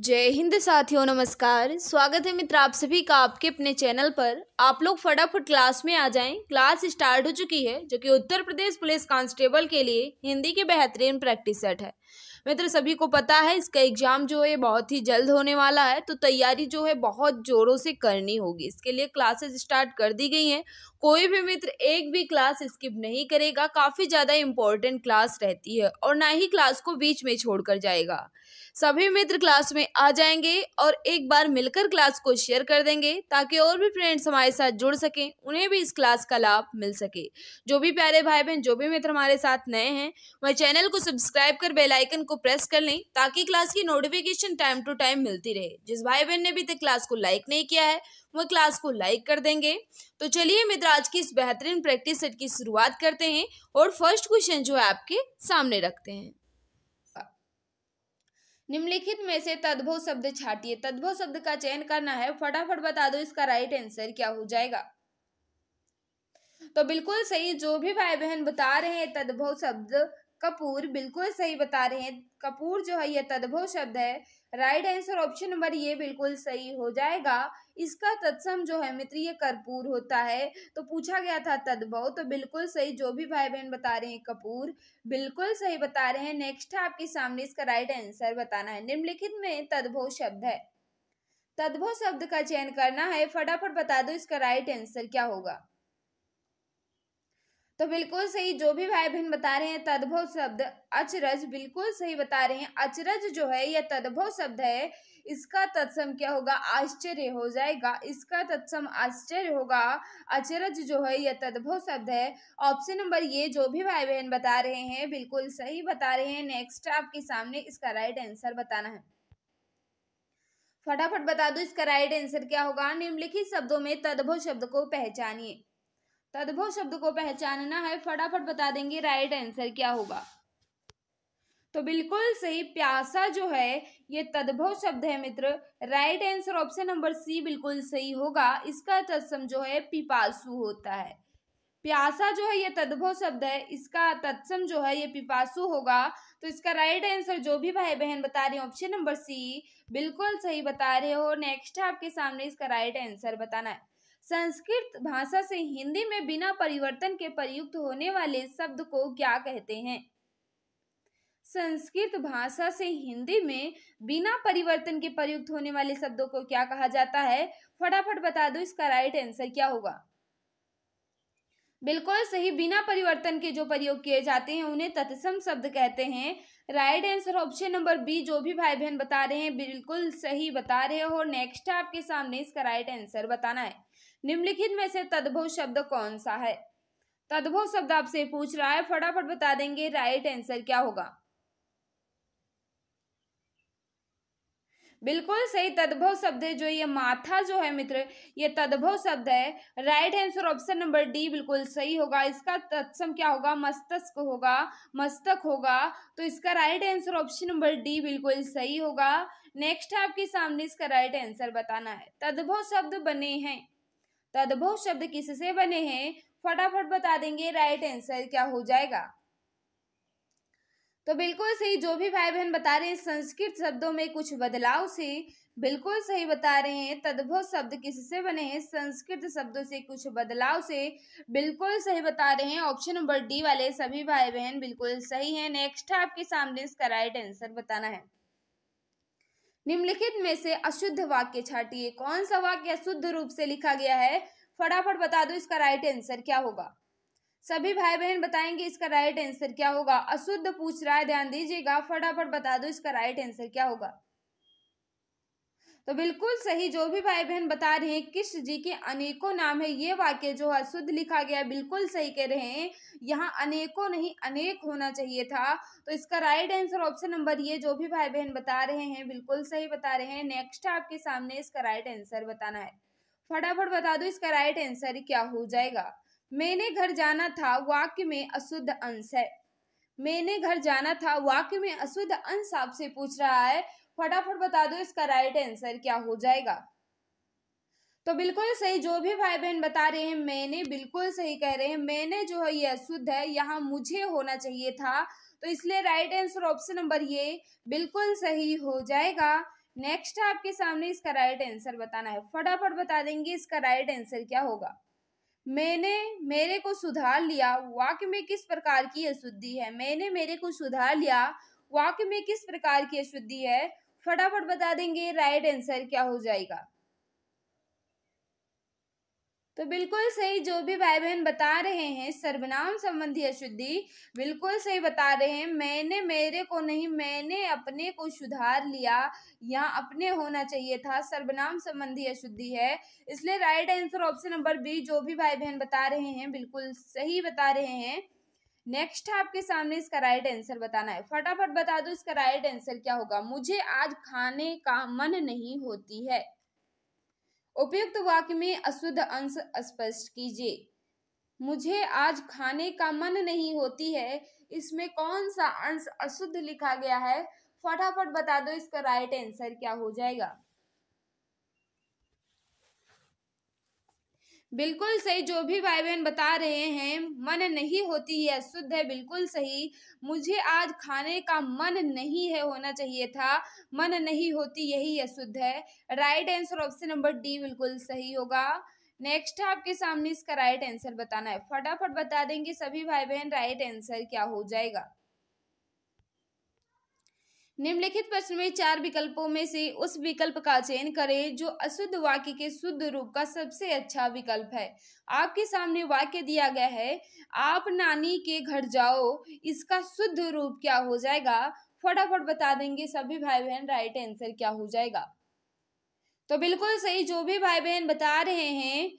जय हिंद साथियों नमस्कार स्वागत है मित्र आप सभी का आपके अपने चैनल पर आप लोग फटाफट क्लास में आ जाएं क्लास स्टार्ट हो चुकी है जो कि उत्तर प्रदेश पुलिस कांस्टेबल के लिए हिंदी के बेहतरीन प्रैक्टिस सेट है मित्र सभी को पता है इसका एग्ज़ाम जो है बहुत ही जल्द होने वाला है तो तैयारी जो है बहुत ज़ोरों से करनी होगी इसके लिए क्लासेस स्टार्ट कर दी गई हैं कोई भी मित्र एक भी क्लास स्किप नहीं करेगा काफ़ी ज़्यादा इम्पोर्टेंट क्लास रहती है और ना ही क्लास को बीच में छोड़कर जाएगा सभी मित्र क्लास में आ जाएंगे और एक बार मिलकर क्लास को शेयर कर देंगे ताकि और भी फ्रेंड्स हमारे साथ जुड़ सकें उन्हें भी इस क्लास का लाभ मिल सके जो भी प्यारे भाई बहन जो भी मित्र हमारे साथ नए हैं वह चैनल को सब्सक्राइब कर बेलाइकन को प्रेस कर लें ताकि क्लास की नोटिफिकेशन टाइम टू टाइम मिलती रहे जिस भाई बहन ने अभी तक क्लास को लाइक नहीं किया है वह क्लास को लाइक कर देंगे तो चलिए मित्र आज की इस बेहतरीन प्रैक्टिस सेट की शुरुआत करते हैं और फर्स्ट क्वेश्चन जो है आपके सामने रखते हैं निम्नलिखित में से तद्भव शब्द छाटिए तद्भव शब्द का चयन करना है फटाफट बता दो इसका राइट आंसर क्या हो जाएगा तो बिल्कुल सही जो भी भाई बहन बता रहे हैं तद्भव शब्द कपूर बिल्कुल सही बता रहे हैं कपूर जो है यह तद्भव शब्द है राइट आंसर ऑप्शन नंबर ये बिल्कुल सही हो जाएगा इसका तत्सम जो है ये कर्पूर होता है तो पूछा गया था तद्भव तो बिल्कुल सही जो भी भाई बहन बता रहे हैं कपूर बिल्कुल सही बता रहे हैं नेक्स्ट है आपके सामने इसका राइट आंसर बताना है निम्नलिखित में तद्भव शब्द है तद्भव शब्द का चयन करना है फटाफट बता दो इसका राइट आंसर क्या होगा तो बिल्कुल सही जो भी भाई बहन बता रहे हैं तद्भव शब्द अचरज बिल्कुल सही बता रहे हैं अचरज जो है यह तद्भव शब्द है इसका तत्सम क्या होगा आश्चर्य हो जाएगा इसका तत्सम आश्चर्य होगा अचरज जो है यह तद्भव शब्द है ऑप्शन नंबर ये जो भी भाई बहन बता रहे हैं बिल्कुल सही बता रहे हैं नेक्स्ट आपके सामने इसका राइट आंसर बताना है फटाफट बता दो इसका राइट आंसर क्या होगा निम्नलिखित शब्दों में तद्भव शब्द को पहचानिए तद्भव शब्द को पहचानना है फटाफट बता देंगे राइट आंसर क्या होगा तो बिल्कुल सही प्यासा जो है ये तद्भव शब्द है मित्र right answer option number C बिल्कुल सही होगा इसका तत्सम जो है पिपासु होता है प्यासा जो है ये तद्भव शब्द है इसका तत्सम जो है ये पिपासु होगा तो इसका राइट आंसर जो भी भाई बहन बता रहे हैं ऑप्शन नंबर सी बिल्कुल सही बता रहे हो नेक्स्ट आपके सामने इसका राइट आंसर बताना है संस्कृत भाषा से हिंदी में बिना परिवर्तन के प्रयुक्त होने वाले शब्द को क्या कहते हैं संस्कृत भाषा से हिंदी में बिना परिवर्तन के प्रयुक्त होने वाले शब्दों को क्या कहा जाता है फटाफट बता दो इसका राइट आंसर क्या होगा बिल्कुल सही बिना परिवर्तन के जो प्रयोग किए जाते हैं उन्हें तत्सम शब्द कहते हैं right answer option number B जो भी भाई बहन बता रहे हैं बिल्कुल सही बता रहे हो और नेक्स्ट आपके सामने इसका राइट आंसर बताना है निम्नलिखित में से तद्भव शब्द कौन सा है तद्भव शब्द आपसे पूछ रहा है फटाफट बता देंगे राइट आंसर क्या होगा बिल्कुल सही तद्भव शब्द है जो ये माथा जो है मित्र ये तद्भव शब्द है right answer option number D बिल्कुल सही होगा इसका तत्सम क्या होगा मस्तक होगा मस्तक होगा तो इसका right answer option number D बिल्कुल सही होगा नेक्स्ट है आपके सामने इसका राइट आंसर बताना है तद्भव शब्द बने हैं तद्भव शब्द किससे बने हैं फटाफट बता देंगे राइट आंसर क्या हो जाएगा तो बिल्कुल सही जो भी भाई बहन बता रहे हैं संस्कृत शब्दों में कुछ बदलाव से बिल्कुल सही बता रहे हैं तद्भव शब्द किससे बने हैं संस्कृत शब्दों से कुछ बदलाव से बिल्कुल सही बता रहे हैं ऑप्शन नंबर डी वाले सभी भाई बहन बिल्कुल सही हैं नेक्स्ट है आपके सामने इसका राइट आंसर बताना है निम्नलिखित में से अशुद्ध वाक्य छाटिए कौन सा वाक्य अशुद्ध रूप से लिखा गया है फटाफट बता दो इसका राइट आंसर क्या होगा सभी भाई बहन बताएंगे इसका राइट आंसर क्या होगा अशुद्ध पूछ रहा है ध्यान दीजिएगा फटाफट बता दो इसका राइट आंसर क्या होगा तो बिल्कुल सही जो भी भाई बहन बता रहे हैं कृष्ण जी के अनेकों नाम है ये वाक्य जो है शुद्ध लिखा गया बिल्कुल सही कह रहे हैं यहाँ अनेकों नहीं अनेक होना चाहिए था तो इसका राइट आंसर ऑप्शन नंबर ये जो भी भाई बहन बता रहे हैं बिल्कुल सही बता रहे हैं नेक्स्ट आपके सामने इसका राइट आंसर बताना है फटाफट बता दो इसका राइट आंसर क्या हो जाएगा मैंने घर जाना था वाक्य में अशुद्ध अंश है मैंने घर जाना था वाक्य में अशुद्ध अंश आपसे पूछ रहा है फटाफट बता दो इसका राइट आंसर क्या हो जाएगा तो बिल्कुल सही जो भी भाई बहन बता रहे हैं मैंने बिल्कुल सही कह रहे हैं मैंने जो है ये अशुद्ध है यहाँ मुझे होना चाहिए था तो इसलिए राइट आंसर ऑप्शन नंबर ये बिल्कुल सही हो जाएगा नेक्स्ट आपके सामने इसका राइट आंसर बताना है फटाफट बता देंगे इसका राइट आंसर क्या होगा मैंने मेरे को सुधार लिया वाक्य में किस प्रकार की अशुद्धि है मैंने मेरे को सुधार लिया वाक्य में किस प्रकार की अशुद्धि है फटाफट बता देंगे राइट आंसर क्या हो जाएगा तो बिल्कुल सही जो भी भाई बहन बता रहे हैं सर्वनाम संबंधी अशुद्धि बिल्कुल सही बता रहे हैं मैंने मेरे को नहीं मैंने अपने को सुधार लिया या अपने होना चाहिए था सर्वनाम संबंधी अशुद्धि है इसलिए right answer option number B जो भी भाई बहन बता रहे हैं बिल्कुल सही बता रहे हैं नेक्स्ट है आपके सामने इसका राइट आंसर बताना है फटाफट बता दो इसका राइट आंसर क्या होगा मुझे आज खाने का मन नहीं होती है उपयुक्त वाक्य में अशुद्ध अंश स्पष्ट कीजिए मुझे आज खाने का मन नहीं होती है इसमें कौन सा अंश अशुद्ध लिखा गया है फटाफट बता दो इसका राइट आंसर क्या हो जाएगा बिल्कुल सही जो भी भाई बहन बता रहे हैं मन नहीं होती है शुद्ध है बिल्कुल सही मुझे आज खाने का मन नहीं है होना चाहिए था मन नहीं होती यही अशुद्ध है right answer option number D बिल्कुल सही होगा नेक्स्ट है आपके सामने इसका राइट आंसर बताना है फटाफट बता देंगे सभी भाई बहन राइट आंसर क्या हो जाएगा निम्नलिखित प्रश्न में चार विकल्पों में से उस विकल्प का चयन करें जो अशुद्ध वाक्य के शुद्ध रूप का सबसे अच्छा विकल्प है आपके सामने वाक्य दिया गया है आप नानी के घर जाओ इसका शुद्ध रूप क्या हो जाएगा फटाफट बता देंगे सभी भाई बहन राइट आंसर क्या हो जाएगा तो बिल्कुल सही जो भी भाई बहन बता रहे हैं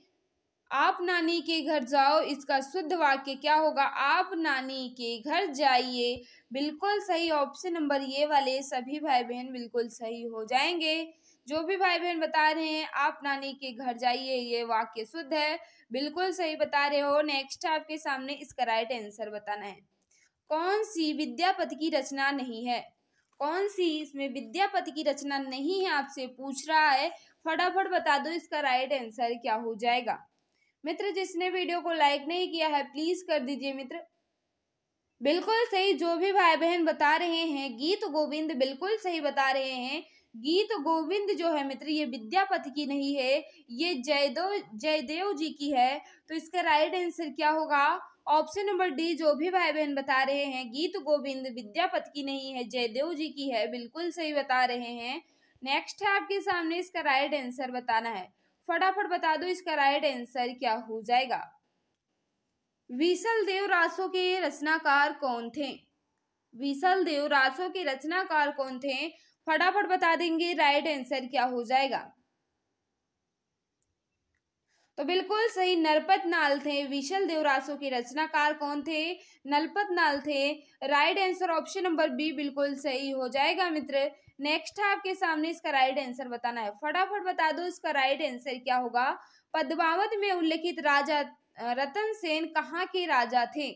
आप नानी के घर जाओ इसका शुद्ध वाक्य क्या होगा आप नानी के घर जाइए बिल्कुल सही ऑप्शन नंबर ये वाले सभी भाई बहन बिल्कुल सही हो जाएंगे जो भी भाई बहन बता रहे हैं आप नानी के घर जाइए ये वाक्य शुद्ध है बिल्कुल सही बता रहे हो नेक्स्ट आपके सामने इसका राइट आंसर बताना है कौन सी विद्यापति की रचना नहीं है कौन सी इसमें विद्यापति की रचना नहीं है आपसे पूछ रहा है फटाफट बता दो इसका राइट आंसर क्या हो जाएगा मित्र जिसने वीडियो को लाइक नहीं किया है प्लीज कर दीजिए मित्र बिल्कुल सही जो भी भाई बहन बता रहे हैं गीत गोविंद बिल्कुल सही बता रहे हैं गीत गोविंद जो है मित्र ये विद्यापति की नहीं है ये जयदेव जयदेव जी की है तो इसका राइट आंसर क्या होगा ऑप्शन नंबर डी जो भी भाई बहन बता रहे हैं गीत गोविंद विद्यापति की नहीं है जयदेव जी की है बिल्कुल सही बता रहे हैं नेक्स्ट है आपके सामने इसका राइट आंसर बताना है फटाफट बता दो इसका राइट आंसर क्या हो जाएगा विशल देव रासो के रचनाकार कौन थे विशल देव रासो के रचनाकार कौन थे फटाफट बता देंगे राइट आंसर क्या हो जाएगा तो बिल्कुल सही नरपत नाल थे विशल देवरासो के रचनाकार कौन थे नलपत नाल थे right answer option number B बिल्कुल सही हो जाएगा मित्र नेक्स्ट है आपके सामने इसका राइट आंसर बताना है फटाफट बता दो इसका राइट आंसर क्या होगा पद्मावत में उल्लेखित राजा रतन सेन कहाँ के राजा थे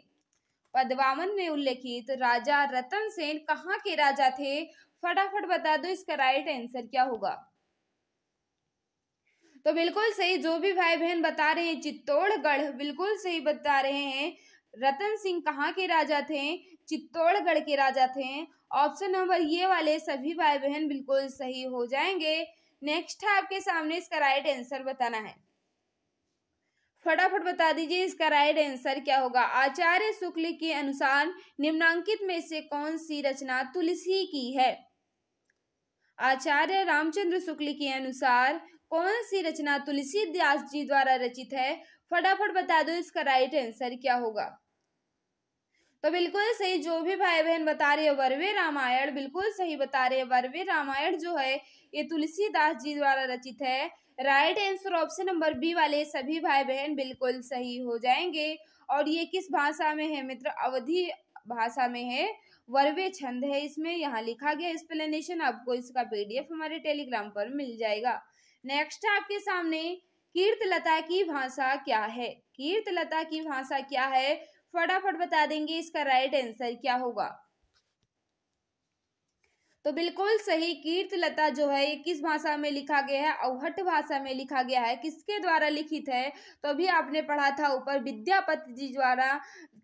पद्मावत में उल्लेखित राजा रतन सेन कहाँ के राजा थे फटाफट बता दो इसका राइट आंसर क्या होगा तो बिल्कुल सही जो भी भाई बहन बता रहे हैं चित्तौड़गढ़ बिल्कुल सही बता रहे हैं रतन सिंह कहाँ के राजा थे चित्तौड़गढ़ के राजा थे ऑप्शन नंबर ये वाले सभी भाई बहन बिल्कुल सही हो जाएंगे नेक्स्ट है आपके सामने इसका राइट आंसर बताना है फटाफट बता दीजिए इसका राइट आंसर क्या होगा आचार्य शुक्ल के अनुसार निम्नांकित में से कौन सी रचना तुलसी की है आचार्य रामचंद्र शुक्ल के अनुसार कौन सी रचना द्यास जी द्वारा रचित है फटाफट बता दो इसका राइट आंसर क्या होगा तो बिल्कुल सही जो भी भाई बहन बता रहे हैं वरवे रामायण बिल्कुल सही बता रहे हैं वरवे रामायण जो है ये तुलसीदास जी द्वारा रचित है right answer option number B वाले सभी भाई बहन बिल्कुल सही हो जाएंगे और ये किस भाषा में है मित्र अवधि भाषा में है वरवे छंद है इसमें यहाँ लिखा गया एक्सप्लेनेशन आपको इसका पी हमारे टेलीग्राम पर मिल जाएगा नेक्स्ट आपके सामने कीर्तलता की भाषा क्या है कीर्तलता की भाषा क्या है फटाफट बता देंगे इसका राइट आंसर क्या होगा तो बिल्कुल सही कीर्तलता जो है ये किस भाषा में लिखा गया है अवहट भाषा में लिखा गया है किसके द्वारा लिखित है तो अभी आपने पढ़ा था ऊपर विद्यापति जी द्वारा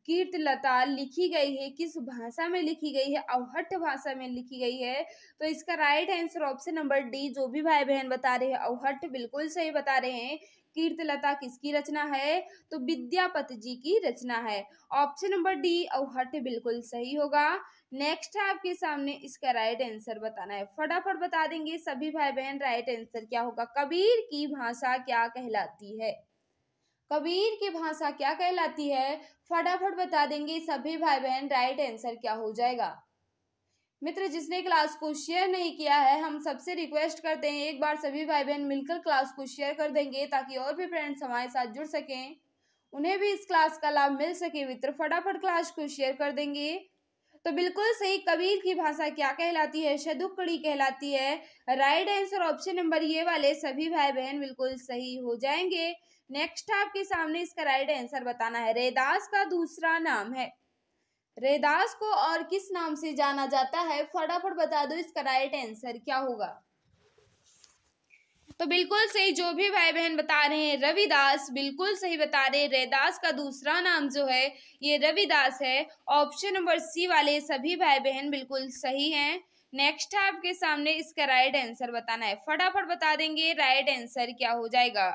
कीर्तलता लिखी गई है किस भाषा में लिखी गई है अवहट भाषा में लिखी गई है तो इसका right answer option number D जो भी भाई बहन बता रहे हैं अवहट बिल्कुल सही बता रहे हैं कीर्तलता किसकी रचना है तो विद्यापति जी की रचना है ऑप्शन नंबर डी औहट बिल्कुल सही होगा नेक्स्ट है आपके सामने इसका राइट आंसर बताना है फटाफट बता देंगे सभी भाई बहन राइट आंसर क्या होगा कबीर की भाषा क्या कहलाती है कबीर की भाषा क्या कहलाती है फटाफट बता देंगे सभी भाई बहन राइट आंसर क्या हो जाएगा मित्र जिसने क्लास को शेयर नहीं किया है हम सबसे रिक्वेस्ट करते हैं एक बार सभी भाई बहन मिलकर क्लास को शेयर कर देंगे ताकि और भी फ्रेंड्स हमारे साथ जुड़ सकें उन्हें भी इस क्लास का लाभ मिल सके मित्र फटाफट क्लास को शेयर कर देंगे तो बिल्कुल सही कबीर की भाषा क्या कहलाती है शदुकड़ी कहलाती है राइट आंसर ऑप्शन नंबर ये वाले सभी भाई बहन बिल्कुल सही हो जाएंगे नेक्स्ट आपके सामने इसका राइट आंसर बताना है रेदास का दूसरा नाम है रेदास को और किस नाम से जाना जाता है फटाफट बता दो इसका राइट आंसर क्या होगा तो बिल्कुल सही जो भी भाई बहन बता रहे हैं रविदास बिल्कुल सही बता रहे हैं रेदास का दूसरा नाम जो है ये रविदास है ऑप्शन नंबर सी वाले सभी भाई बहन बिल्कुल सही हैं नेक्स्ट है आपके सामने इसका राइट आंसर बताना है फटाफट बता देंगे राइट आंसर क्या हो जाएगा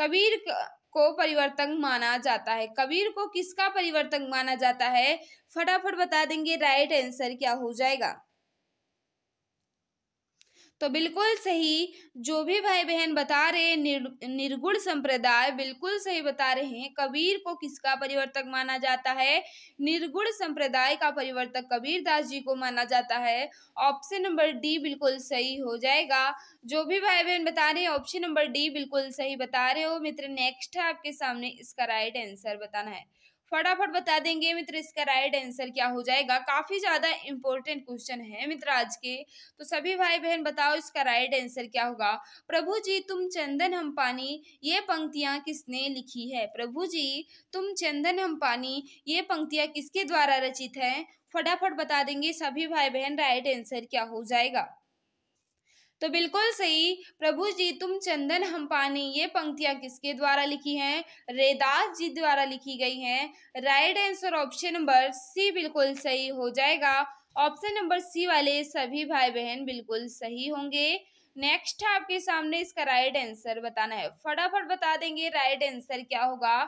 कबीर क... को परिवर्तक माना जाता है कबीर को किसका परिवर्तक माना जाता है फटाफट बता देंगे राइट आंसर क्या हो जाएगा तो बिल्कुल सही जो भी भाई बहन बता रहे निर, निर्गुण संप्रदाय बिल्कुल सही बता रहे हैं कबीर को किसका परिवर्तक माना जाता है निर्गुण संप्रदाय का परिवर्तक कबीर दास जी को माना जाता है ऑप्शन नंबर डी बिल्कुल सही हो जाएगा जो भी भाई बहन बता रहे हैं ऑप्शन नंबर डी बिल्कुल सही बता रहे हो मित्र नेक्स्ट है आपके सामने इसका राइट आंसर बताना है फटाफट बता देंगे मित्र इसका राइट आंसर क्या हो जाएगा काफ़ी ज़्यादा इंपॉर्टेंट क्वेश्चन है मित्र आज के तो सभी भाई बहन बताओ इसका राइट आंसर क्या होगा प्रभु जी तुम चंदन हम पानी ये पंक्तियाँ किसने लिखी है प्रभु जी तुम चंदन हम पानी ये पंक्तियाँ किसके द्वारा रचित है फटाफट बता देंगे सभी भाई बहन राइट आंसर क्या हो जाएगा तो बिल्कुल सही प्रभु जी तुम चंदन हम पानी ये पंक्तियाँ किसके द्वारा लिखी हैं रेदास जी द्वारा लिखी गई हैं right answer option number C बिल्कुल सही हो जाएगा ऑप्शन नंबर सी वाले सभी भाई बहन बिल्कुल सही होंगे नेक्स्ट आपके सामने इसका राइट आंसर बताना है फटाफट बता देंगे राइट आंसर क्या होगा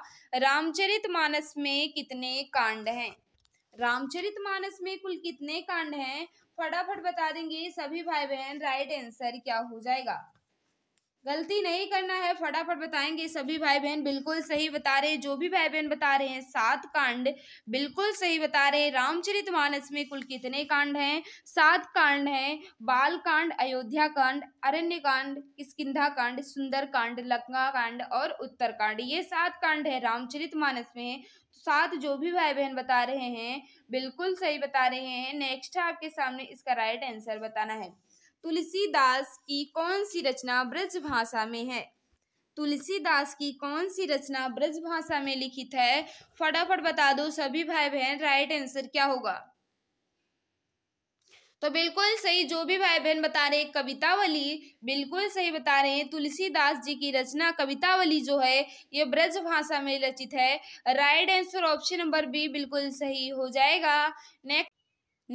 रामचरित मानस में कितने कांड हैं रामचरित मानस में कुल कितने कांड हैं फटाफट बता देंगे सभी भाई बहन राइट आंसर क्या हो जाएगा गलती नहीं करना है फटाफट बताएंगे सभी भाई बहन बिल्कुल सही बता रहे जो भी भाई बहन बता रहे हैं सात कांड बिल्कुल सही बता रहे हैं रामचरित मानस में कुल कितने कांड हैं सात कांड हैं बाल कांड अयोध्या कांड अरण्य कांड किसकिधा कांड सुंदर कांड लंका कांड और उत्तर कांड ये सात कांड है रामचरित में साथ जो भी भाई बहन बता रहे हैं बिल्कुल सही बता रहे हैं नेक्स्ट है आपके सामने इसका राइट आंसर बताना है तुलसीदास की कौन सी रचना ब्रज भाषा में है तुलसीदास की कौन सी रचना ब्रज भाषा में लिखित है फटाफट बता दो सभी भाई बहन राइट आंसर क्या होगा तो बिल्कुल सही जो भी भाई बहन बता रहे हैं कवितावली बिल्कुल सही बता रहे हैं तुलसीदास जी की रचना कवितावली जो है ये ब्रज भाषा में रचित है right answer option number B बिल्कुल सही हो जाएगा नेक्स्ट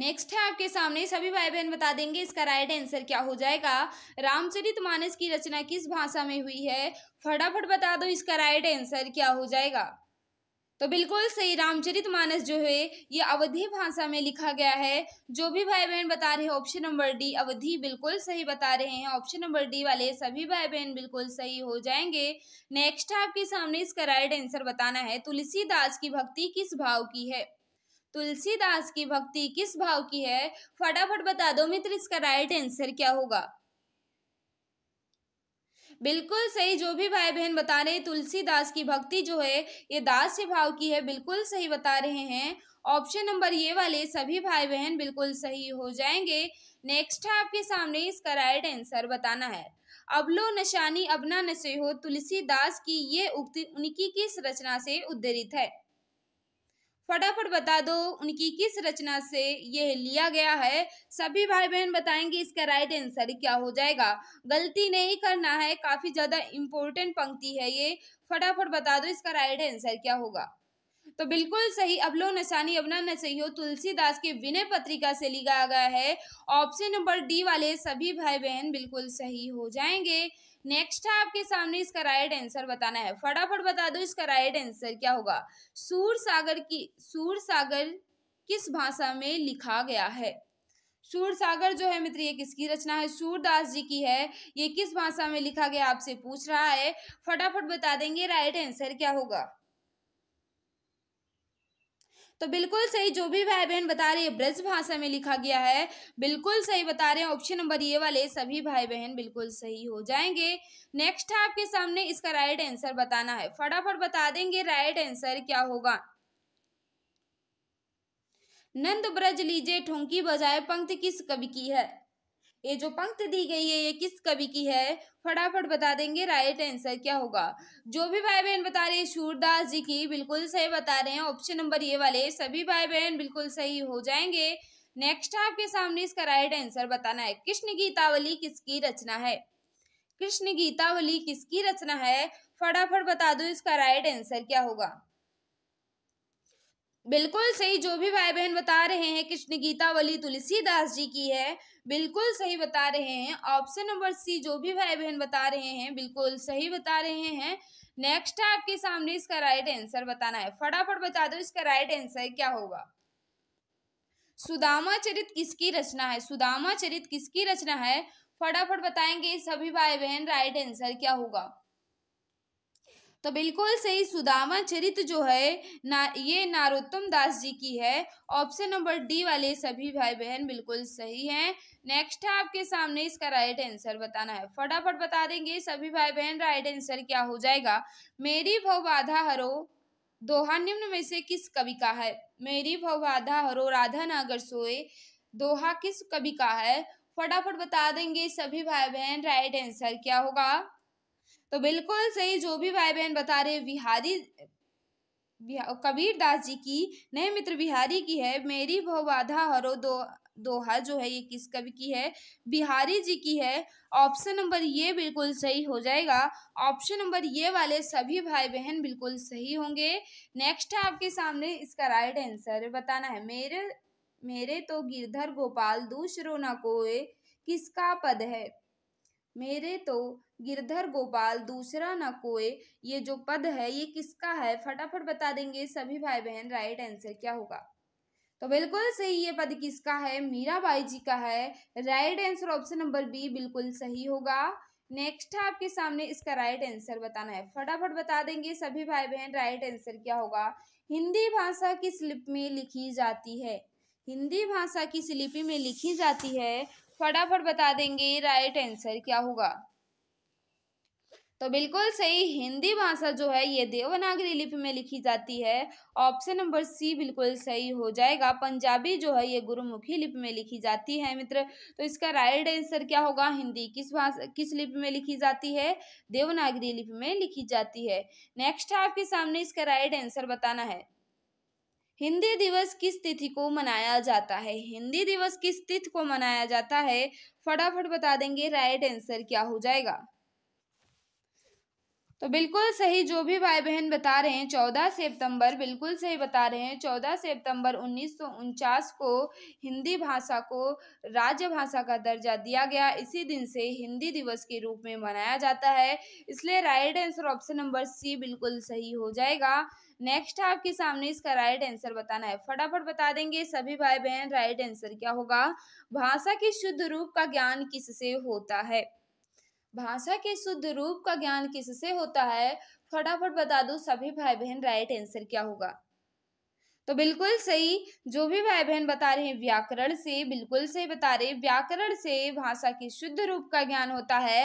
नेक्स्ट है आपके सामने सभी भाई बहन बता देंगे इसका राइट आंसर क्या हो जाएगा रामचरितमानस की रचना किस भाषा में हुई है फटाफट बता दो इसका राइट आंसर क्या हो जाएगा तो बिल्कुल सही रामचरितमानस जो है ये अवधि भाषा में लिखा गया है जो भी भाई बहन बता रहे हैं ऑप्शन नंबर डी अवधि बिल्कुल सही बता रहे हैं ऑप्शन नंबर डी वाले सभी भाई बहन बिल्कुल सही हो जाएंगे नेक्स्ट आपके सामने इसका राइट आंसर बताना है तुलसीदास की भक्ति किस भाव की है तुलसीदास की भक्ति किस भाव की है फटाफट बता दो मित्र इसका राइट आंसर क्या होगा बिल्कुल सही जो भी भाई बहन बता रहे हैं तुलसीदास की भक्ति जो है ये दास्य भाव की है बिल्कुल सही बता रहे हैं ऑप्शन नंबर ये वाले सभी भाई बहन बिल्कुल सही हो जाएंगे नेक्स्ट है आपके सामने इसका राइट आंसर बताना है अबलो नशानी अबना नशे हो तुलसीदास की ये उक्ति उनकी किस रचना से उद्धरित है फटाफट बता दो उनकी किस रचना से यह लिया गया है सभी भाई बहन बताएंगे इसका राइट आंसर क्या हो जाएगा गलती नहीं करना है काफ़ी ज़्यादा इम्पोर्टेंट पंक्ति है ये फटाफट बता दो इसका राइट आंसर क्या होगा तो बिल्कुल सही अबलो नशानी अबना न सही हो तुलसीदास के विनय पत्रिका से लिखा गया है ऑप्शन नंबर डी वाले सभी भाई बहन बिल्कुल सही हो जाएंगे नेक्स्ट है आपके सामने इसका राइट आंसर बताना है फटाफट बता दो इसका राइट आंसर क्या होगा सूर सागर की सूर सागर किस भाषा में लिखा गया है सूर सागर जो है मित्र ये किसकी रचना है सूरदास जी की है ये किस भाषा में लिखा गया आपसे पूछ रहा है फटाफट बता देंगे राइट आंसर क्या होगा तो बिल्कुल सही जो भी भाई बहन बता रहे हैं ब्रज भाषा में लिखा गया है बिल्कुल सही बता रहे हैं ऑप्शन नंबर ये वाले सभी भाई बहन बिल्कुल सही हो जाएंगे नेक्स्ट है आपके सामने इसका राइट आंसर बताना है फटाफट बता देंगे राइट आंसर क्या होगा नंद ब्रज लीजे ठोंकी बजाए पंक्ति किस कवि की है ये जो पंक्ति दी गई है ये किस कवि की है फटाफट बता देंगे राइट आंसर क्या होगा जो भी भाई बहन बता रहे हैं सूरदास जी की बिल्कुल सही बता रहे हैं ऑप्शन नंबर ये वाले सभी भाई बहन बिल्कुल सही हो जाएंगे नेक्स्ट आपके सामने इसका राइट आंसर बताना है कृष्ण गीतावली किसकी रचना है कृष्ण गीतावली किसकी रचना है फटाफट बता दो इसका राइट आंसर क्या होगा बिल्कुल सही जो भी भाई बहन बता रहे हैं कृष्ण गीतावली तुलसीदास जी की है बिल्कुल सही बता रहे हैं ऑप्शन नंबर सी जो भी भाई बहन बता रहे हैं बिल्कुल सही बता रहे हैं नेक्स्ट है आपके सामने इसका राइट आंसर बताना है फटाफट बता दो इसका राइट आंसर क्या होगा सुदामा चरित किसकी रचना है सुदामा चरित किसकी रचना है फटाफट बताएंगे सभी भाई बहन राइट आंसर क्या होगा तो बिल्कुल सही सुदामा चरित जो है ना ये नारोत्तम दास जी की है ऑप्शन नंबर डी वाले सभी भाई बहन बिल्कुल सही हैं नेक्स्ट है आपके सामने इसका राइट आंसर बताना है फटाफट बता देंगे सभी भाई बहन राइट आंसर क्या हो जाएगा मेरी भवबाधा हरो दोहा निम्न में से किस कवि का है मेरी भवबाधा हरो राधा नागर सोए दोहा किस कवि का है फटाफट बता देंगे सभी भाई बहन राइट आंसर क्या होगा तो बिल्कुल सही जो भी भाई बहन बता रहे बिहारी कबीर दास जी की नए मित्र बिहारी की है मेरी भव बाधा हरो दो दोहा जो है ये किस कवि की है बिहारी जी की है ऑप्शन नंबर ये बिल्कुल सही हो जाएगा ऑप्शन नंबर ये वाले सभी भाई बहन बिल्कुल सही होंगे नेक्स्ट है आपके सामने इसका राइट आंसर बताना है मेरे मेरे तो गिरधर गोपाल दूसरो ना कोए किसका पद है मेरे तो गिरधर गोपाल दूसरा न कोई ये जो पद है ये किसका है फटाफट बता देंगे सभी भाई बहन राइट आंसर क्या होगा तो बिल्कुल सही ये पद किसका है मीराबाई जी का है right answer option number B बिल्कुल सही होगा नेक्स्ट है आपके सामने इसका राइट आंसर बताना है फटाफट बता देंगे सभी भाई बहन राइट आंसर क्या होगा हिंदी भाषा की स्लिप में लिखी जाती है हिंदी भाषा की स्लिपी में लिखी जाती है फटाफट बता देंगे राइट आंसर क्या होगा तो बिल्कुल सही हिंदी भाषा जो है ये देवनागरी लिपि में लिखी जाती है ऑप्शन नंबर सी बिल्कुल सही हो जाएगा पंजाबी जो है ये गुरुमुखी लिपि में लिखी जाती है मित्र तो इसका राइट आंसर क्या होगा हिंदी किस भाषा किस लिपि में लिखी जाती है देवनागरी लिपि में लिखी जाती है नेक्स्ट है आपके सामने इसका राइट आंसर बताना है हिंदी दिवस किस तिथि को मनाया जाता है हिंदी दिवस किस तिथि को मनाया जाता है फटाफट बता देंगे राइट आंसर क्या हो जाएगा तो बिल्कुल सही जो भी भाई बहन बता रहे हैं चौदह सितंबर बिल्कुल सही बता रहे हैं चौदह सितंबर उन्नीस को हिंदी भाषा को राज्य भाषा का दर्जा दिया गया इसी दिन से हिंदी दिवस के रूप में मनाया जाता है इसलिए right answer option number C बिल्कुल सही हो जाएगा नेक्स्ट आपके सामने इसका राइट आंसर बताना है फटाफट बता देंगे सभी भाई बहन राइट आंसर क्या होगा भाषा के शुद्ध रूप का ज्ञान किससे होता है भाषा के शुद्ध रूप का ज्ञान किससे होता है फटाफट बता दो सभी भाई बहन राइट आंसर क्या होगा तो बिल्कुल सही जो भी भाई बहन बता रहे हैं व्याकरण से बिल्कुल सही बता रहे व्याकरण से भाषा के शुद्ध रूप का ज्ञान होता है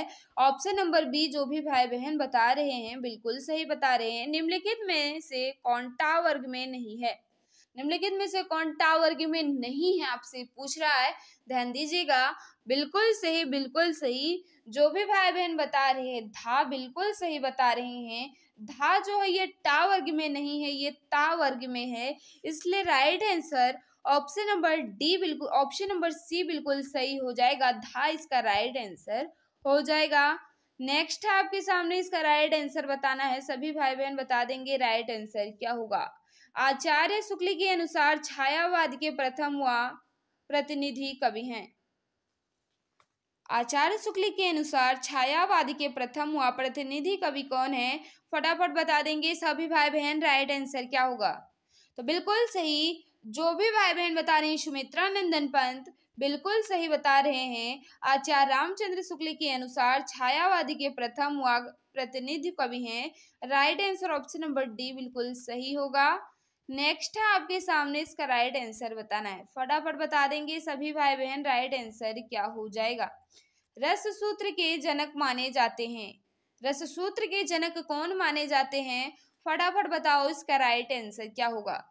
ऑप्शन नंबर बी जो भी भाई बहन बता रहे हैं बिल्कुल सही बता रहे हैं निम्नलिखित में से कौन टा वर्ग में नहीं है निम्नलिखित में से कौन टा वर्ग में नहीं है आपसे पूछ रहा है ध्यान दीजिएगा बिल्कुल सही बिल्कुल सही जो भी भाई बहन बता रहे हैं धा बिल्कुल सही बता रहे हैं धा जो है ये टा वर्ग में नहीं है ये ता वर्ग में है इसलिए right answer option number D बिल्कुल ऑप्शन नंबर सी बिल्कुल सही हो जाएगा धा इसका राइट आंसर हो जाएगा नेक्स्ट है आपके सामने इसका राइट आंसर बताना है सभी भाई बहन बता देंगे राइट आंसर क्या होगा आचार्य शुक्ल के अनुसार छायावाद के प्रथम व प्रतिनिधि कवि हैं आचार्य शुक्ल के अनुसार छायावादी के प्रथम व प्रतिनिधि कवि कौन है फटाफट बता देंगे सभी भाई बहन राइट आंसर क्या होगा तो बिल्कुल सही जो भी भाई बहन बता रहे हैं सुमित्रा नंदन पंत बिल्कुल सही बता रहे हैं आचार्य रामचंद्र शुक्ल के अनुसार छायावादी के प्रथम व प्रतिनिधि कवि हैं right answer option number D बिल्कुल सही होगा नेक्स्ट है आपके सामने इसका राइट आंसर बताना है फटाफट बता देंगे सभी भाई बहन राइट आंसर क्या हो जाएगा रस सूत्र के जनक माने जाते हैं रस सूत्र के जनक कौन माने जाते हैं फटाफट बताओ इसका राइट आंसर क्या होगा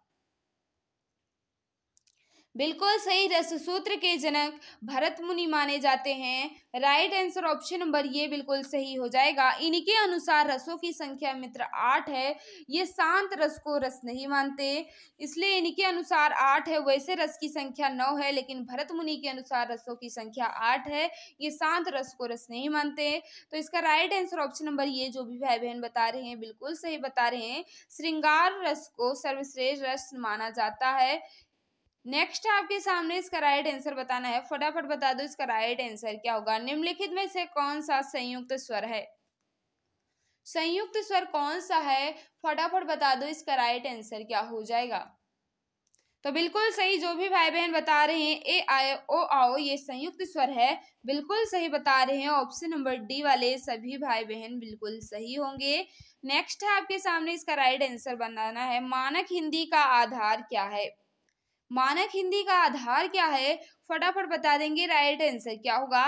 बिल्कुल सही रस सूत्र के जनक भरत मुनि माने जाते हैं राइट आंसर ऑप्शन नंबर ये बिल्कुल सही हो जाएगा इनके अनुसार रसों की संख्या मित्र आठ है ये शांत रस को रस नहीं मानते इसलिए इनके अनुसार आठ है वैसे रस की संख्या नौ है लेकिन भरत मुनि के अनुसार रसों की संख्या आठ है ये शांत रस को रस नहीं मानते तो इसका राइट आंसर ऑप्शन नंबर ये जो भी भाई बहन बता रहे हैं बिल्कुल सही बता रहे हैं श्रृंगार रस को सर्वश्रेष्ठ रस माना जाता है नेक्स्ट आपके सामने इसका राइट आंसर बताना है फटाफट बता दो इसका राइट आंसर क्या होगा निम्नलिखित में से कौन सा संयुक्त स्वर है संयुक्त स्वर कौन सा है फटाफट बता दो इसका राइट आंसर क्या हो जाएगा तो बिल्कुल सही जो भी भाई बहन बता रहे हैं ए आई ओ आओ ये संयुक्त स्वर है बिल्कुल सही बता रहे हैं ऑप्शन नंबर डी वाले सभी भाई बहन बिल्कुल सही होंगे नेक्स्ट है आपके सामने इसका राइट आंसर बनाना है मानक हिंदी का आधार क्या है मानक हिंदी का आधार क्या है फटाफट बता देंगे राइट आंसर क्या होगा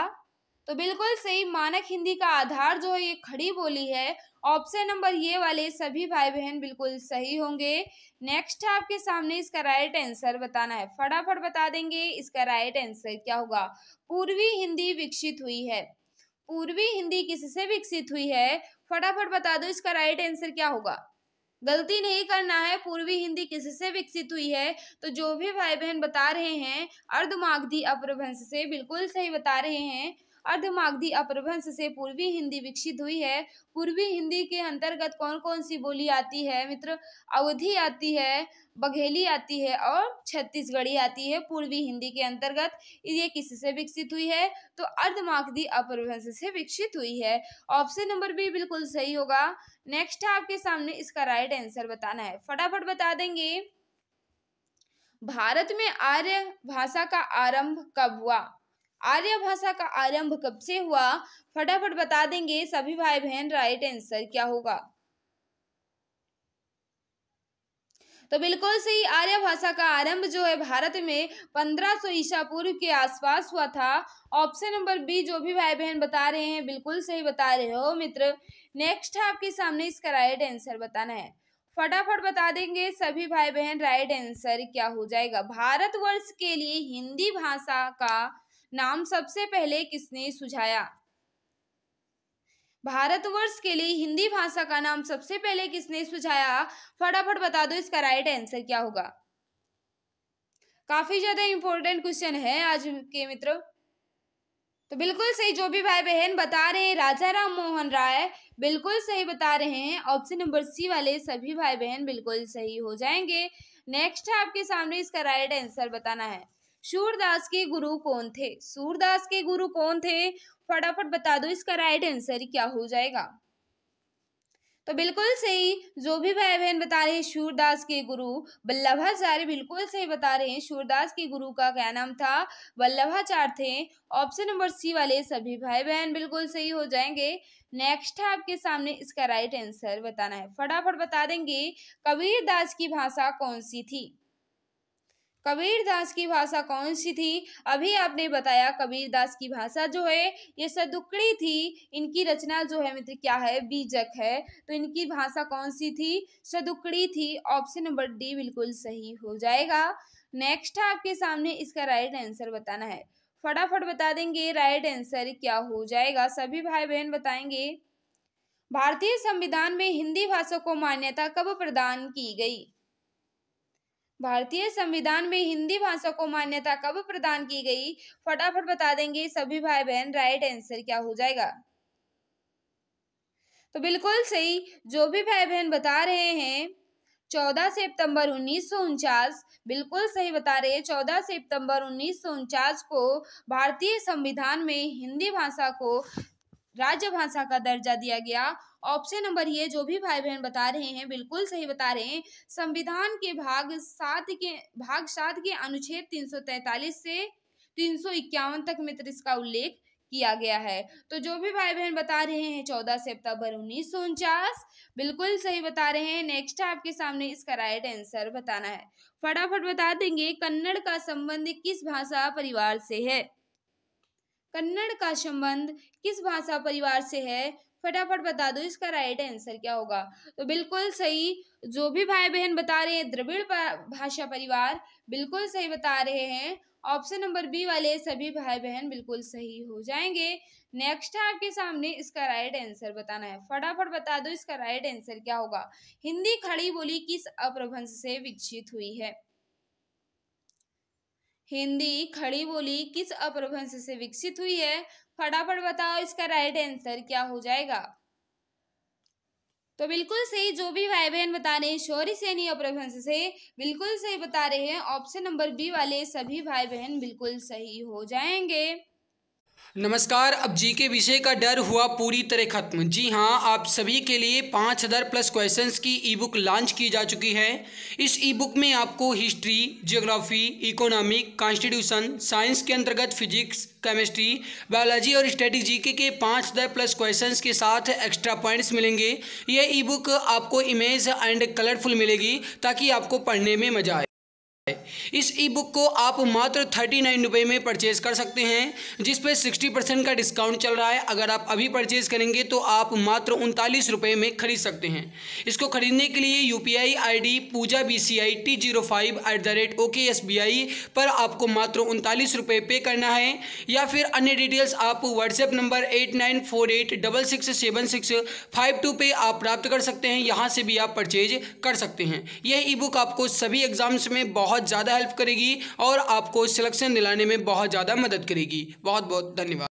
तो बिल्कुल सही मानक हिंदी का आधार जो है ये खड़ी बोली है ऑप्शन नंबर ये वाले सभी भाई बहन बिल्कुल सही होंगे नेक्स्ट आपके सामने इसका राइट आंसर बताना है फटाफट बता देंगे इसका राइट आंसर क्या होगा पूर्वी हिंदी विकसित हुई है पूर्वी हिंदी किससे विकसित हुई है फटाफट बता दो इसका राइट आंसर क्या होगा गलती नहीं करना है पूर्वी हिंदी किससे से विकसित हुई है तो जो भी भाई बहन बता रहे हैं अर्धमागधी अपभ्रंश से बिल्कुल सही बता रहे हैं अर्धमागधी अपभ्रंश से पूर्वी हिंदी विकसित हुई है पूर्वी हिंदी के अंतर्गत कौन कौन सी बोली आती है मित्र अवधि आती है बघेली आती है और छत्तीसगढ़ी आती है पूर्वी हिंदी के अंतर्गत ये किससे विकसित हुई है तो अर्धमागधी अपभ्रंश से विकसित हुई है ऑप्शन नंबर बी बिल्कुल सही होगा नेक्स्ट है आपके सामने इसका राइट आंसर बताना है फटाफट बता देंगे भारत में आर्य भाषा का आरंभ कब हुआ आर्य भाषा का आरंभ कब से हुआ फटाफट बता देंगे सभी भाई बहन राइट आंसर क्या होगा तो बिल्कुल सही आर्य भाषा का आरंभ जो है भारत में 1500 ईसा पूर्व के आसपास हुआ था ऑप्शन नंबर बी जो भी भाई बहन बता रहे हैं बिल्कुल सही बता रहे हो मित्र नेक्स्ट है आपके सामने इसका राइट आंसर बताना है फटाफट बता देंगे सभी भाई बहन राइट आंसर क्या हो जाएगा भारतवर्ष के लिए हिंदी भाषा का नाम सबसे पहले किसने सुझाया भारतवर्ष के लिए हिंदी भाषा का नाम सबसे पहले किसने सुझाया फटाफट बता दो इसका राइट आंसर क्या होगा काफी ज्यादा इंपॉर्टेंट क्वेश्चन है आज के मित्रों तो बिल्कुल सही जो भी भाई बहन बता रहे हैं राजा राम मोहन राय बिल्कुल सही बता रहे हैं ऑप्शन नंबर सी वाले सभी भाई बहन बिल्कुल सही हो जाएंगे नेक्स्ट है आपके सामने इसका राइट आंसर बताना है सूरदास के गुरु कौन थे सूरदास के गुरु कौन थे फटाफट बता दो इसका राइट आंसर क्या हो जाएगा तो बिल्कुल सही जो भी भाई बहन बता रहे हैं सूरदास के गुरु वल्लभाचार्य बिल्कुल सही बता रहे हैं सूरदास के गुरु का क्या नाम था वल्लभाचार्य थे ऑप्शन नंबर सी वाले सभी भाई बहन बिल्कुल सही हो जाएंगे नेक्स्ट है आपके सामने इसका राइट आंसर बताना है फटाफट बता देंगे कबीर दास की भाषा कौन सी थी कबीर दास की भाषा कौन सी थी अभी आपने बताया कबीर दास की भाषा जो है ये सदुकड़ी थी इनकी रचना जो है मित्र क्या है बीजक है तो इनकी भाषा कौन सी थी सदुकड़ी थी ऑप्शन नंबर डी बिल्कुल सही हो जाएगा नेक्स्ट आपके सामने इसका राइट आंसर बताना है फटाफट बता देंगे राइट आंसर क्या हो जाएगा सभी भाई बहन बताएंगे भारतीय संविधान में हिंदी भाषा को मान्यता कब प्रदान की गई भारतीय संविधान में हिंदी भाषा को मान्यता कब प्रदान की गई फटाफट बता देंगे सभी भाई बहन राइट आंसर क्या हो जाएगा तो बिल्कुल सही जो भी भाई बहन बता रहे हैं चौदह सितंबर उन्नीस बिल्कुल सही बता रहे हैं चौदह सितंबर उन्नीस को भारतीय संविधान में हिंदी भाषा को राज्य भाषा का दर्जा दिया गया ऑप्शन नंबर ये जो भी भाई बहन बता रहे हैं बिल्कुल सही बता रहे हैं संविधान के भाग सात के भाग सात के अनुच्छेद 343 से तीन तक मित्र इसका उल्लेख किया गया है तो जो भी भाई बहन बता रहे हैं चौदह सितंबर उन्नीस सौ उनचास बिल्कुल सही बता रहे हैं नेक्स्ट आपके सामने इसका राइट आंसर बताना है फटाफट बता देंगे कन्नड़ का संबंध किस भाषा परिवार से है कन्नड़ का संबंध किस भाषा परिवार से है फटाफट बता दो इसका राइट आंसर क्या होगा तो बिल्कुल सही जो भी भाई बहन बता रहे हैं द्रविड़ भाषा परिवार बिल्कुल सही बता रहे हैं ऑप्शन नंबर बी वाले सभी भाई बहन बिल्कुल सही हो जाएंगे नेक्स्ट है आपके सामने इसका राइट आंसर बताना है फटाफट बता दो इसका राइट आंसर क्या होगा हिंदी खड़ी बोली किस अपभ्रंश से विकसित हुई है हिंदी खड़ी बोली किस अप्रभंश से विकसित हुई है फटाफट बताओ इसका राइट आंसर क्या हो जाएगा तो बिल्कुल सही जो भी भाई बहन बता रहे हैं शौर्य सैनी और प्रभंश से बिल्कुल सही बता रहे हैं ऑप्शन नंबर बी वाले सभी भाई बहन बिल्कुल सही हो जाएंगे नमस्कार अब जी के विषय का डर हुआ पूरी तरह खत्म जी हाँ आप सभी के लिए पाँच हज़ार प्लस क्वेश्चंस की ई बुक लॉन्च की जा चुकी है इस ई बुक में आपको history geography economic constitution science के अंतर्गत फिजिक्स केमिस्ट्री बायोलॉजी और स्टैटिक जीके के पाँच हज़ार प्लस क्वेश्चंस के साथ एक्स्ट्रा पॉइंट्स मिलेंगे यह ई बुक आपको इमेज एंड कलरफुल मिलेगी ताकि आपको पढ़ने में मजा आए इस ई बुक को आप मात्र थर्टी नाइन रुपये में परचेज कर सकते हैं जिस पर सिक्सटी परसेंट का डिस्काउंट चल रहा है अगर आप अभी परचेज करेंगे तो आप मात्र उनतालीस रुपये में खरीद सकते हैं इसको खरीदने के लिए U P I I D Puja B C I T zero five at the rate ok S B I पर आपको मात्र उनतालीस रुपये पे करना है या फिर अन्य डिटेल्स आप WhatsApp number eight nine four eight double six seven six five two पे आप प्राप्त कर सकते हैं यहाँ से भी आप परचेज कर सकते हैं यह ई बुक आपको सभी एग्जाम्स में बहुत ज़्यादा ज़्यादा हेल्प करेगी और आपको सिलेक्शन दिलाने में बहुत ज़्यादा मदद करेगी बहुत बहुत धन्यवाद